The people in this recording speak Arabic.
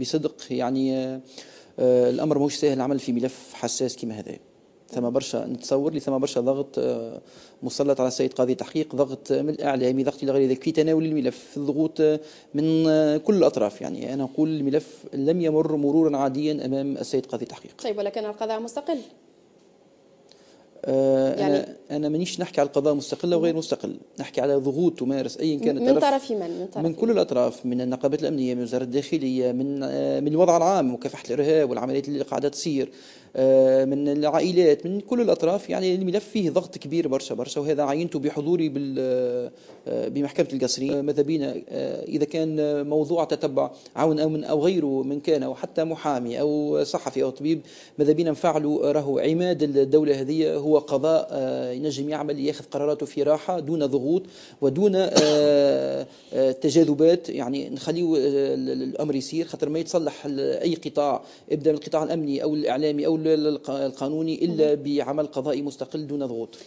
بصدق يعني آه، آه، الامر ماهوش سهل العمل في ملف حساس كما هذا ثم برشا نتصور لي ثم برشا ضغط آه، مسلط على السيد قاضي تحقيق ضغط من الاعلامي ضغط الى غير ذلك في تناول الملف الضغوط من كل الاطراف يعني انا اقول الملف لم يمر مرورا عاديا امام السيد قاضي تحقيق طيب ولكن القضاء مستقل آه، يعني انا انا مانيش نحكي على القضاء مستقله وغير مستقل نحكي على ضغوط تمارس ايا كان من طرف من من, طرف من كل الاطراف من النقابات الامنيه من وزاره الداخليه من آه، من الوضع العام مكافحه الارهاب والعمليات اللي قاعده تصير آه، من العائلات من كل الاطراف يعني الملف فيه ضغط كبير برشا برشا وهذا عينته بحضوري بمحكمه القصرين ماذا بينا اذا كان موضوع تتبع عون من او غيره من كان وحتى محامي او صحفي او طبيب ماذا بينا نفعلوا راهو عماد الدوله هذه هو هو قضاء ينجم آه، يعمل ياخذ قراراته في راحه دون ضغوط ودون آه، آه، تجاذبات يعني نخليو الامر يسير خاطر ما يتصلح اي قطاع ابدا من القطاع الامني او الاعلامي او القانوني الا بعمل قضائي مستقل دون ضغوط